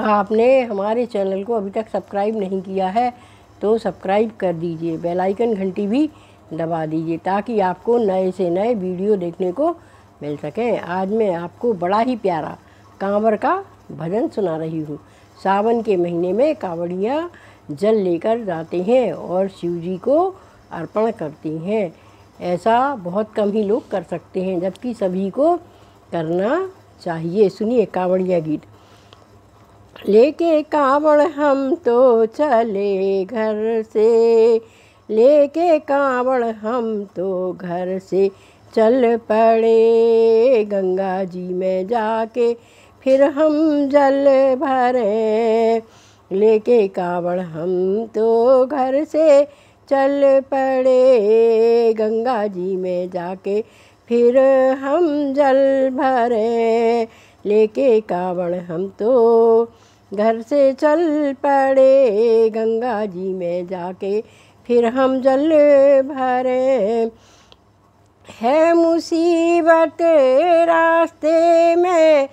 आपने हमारे चैनल को अभी तक सब्सक्राइब नहीं किया है तो सब्सक्राइब कर दीजिए बेल आइकन घंटी भी दबा दीजिए ताकि आपको नए से नए वीडियो देखने को मिल सकें आज मैं आपको बड़ा ही प्यारा कांवर का भजन सुना रही हूँ सावन के महीने में कांवड़ियाँ जल लेकर जाते हैं और शिव जी को अर्पण करती हैं ऐसा बहुत कम ही लोग कर सकते हैं जबकि सभी को करना चाहिए सुनिए कांवड़िया गीत लेके कांवड़ हम तो चले घर से लेके कांवड़ हम तो घर से चल पड़े गंगा जी में जाके फिर हम जल भरे लेके कांवड़ हम तो घर से चल पड़े गंगा जी में जाके फिर हम जल भरे लेके कांवड़ हम तो घर से चल पड़े गंगा जी में जाके फिर हम जल भरे है मुसीबत रास्ते में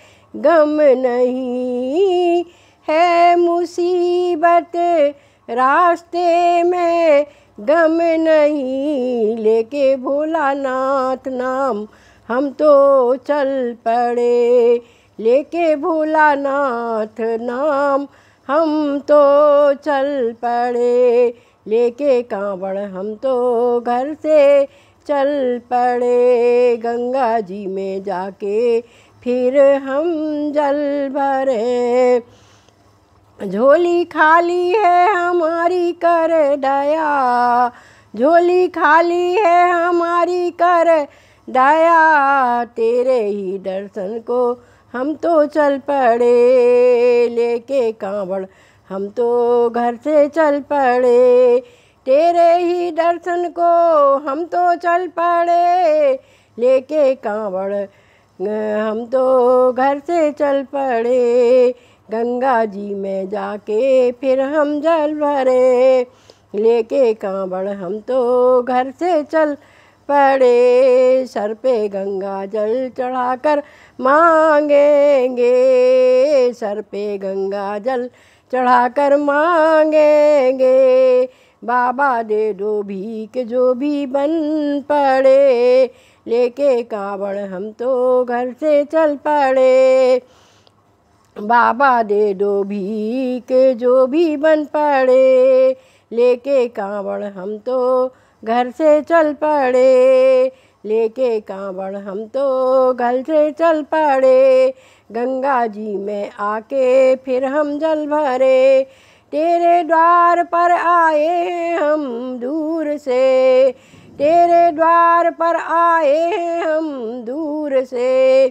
गम नहीं है मुसीबत रास्ते में गम नहीं लेके भोला नाथ नाम हम तो चल पड़े लेके नाथ नाम हम तो चल पड़े लेके कांवड़ हम तो घर से चल पड़े गंगा जी में जाके फिर हम जल भरे झोली खाली है हमारी कर दया झोली खाली है हमारी कर दया तेरे ही दर्शन को हम तो चल पड़े लेके कांवड़ हम तो घर से चल पड़े तेरे ही दर्शन को हम तो चल पड़े लेके कांवड़ हम तो घर से चल पड़े गंगा जी में जाके फिर हम जल भरे लेके कांवड़ हम तो घर से चल पड़े सर पे गंगा जल चढ़ाकर मांगेंगे सर पे गंगा जल चढ़ाकर मांगेंगे बाबा दे दो भीख जो भी बन पड़े लेके कांवड़ हम तो घर से चल पड़े बाबा दे दो भीख जो भी बन पड़े लेके कांवड़ हम तो घर से चल पड़े लेके कांवड़ हम तो घर से चल पड़े गंगा जी में आके फिर हम जल भरे तेरे द्वार पर आए हम दूर से तेरे द्वार पर आए हम दूर से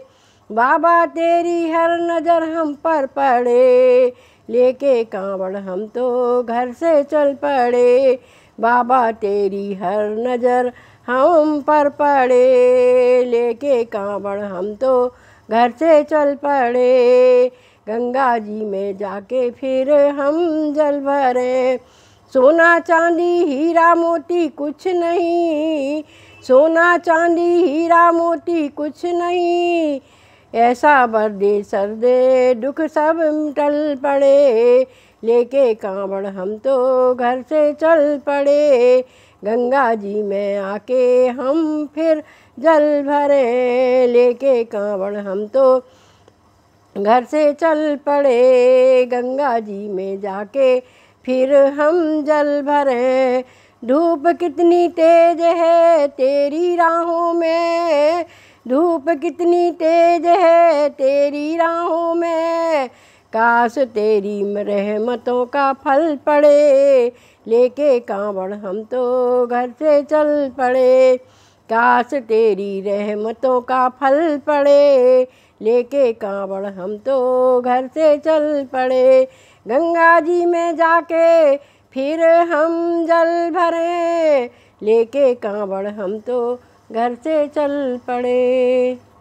बाबा तेरी हर नज़र हम पर पड़े लेके कांवड़ हम तो घर से चल पड़े बाबा तेरी हर नज़र हम पर पड़े लेके कांवड़ हम तो घर से चल पड़े गंगा जी में जाके फिर हम जल भरे सोना चांदी हीरा मोती कुछ नहीं सोना चांदी हीरा मोती कुछ नहीं ऐसा बर्दे सर्दे दुख सब टल पड़े लेके कांवड़ हम तो घर से चल पड़े गंगा जी में आके हम फिर जल भरे लेके कांवड़ हम तो घर से चल पड़े गंगा जी में जाके फिर हम जल भरे धूप कितनी तेज है तेरी राहों में धूप कितनी तेज है तेरी राहों में काश तेरी रहमतों का फल पड़े लेके कांवड़ हम तो घर से चल पड़े काश तेरी रहमतों का फल पड़े लेके कांवड़ हम तो घर से चल पड़े गंगा जी में जाके फिर हम जल भरे लेके कांवड़ हम तो घर से चल पड़े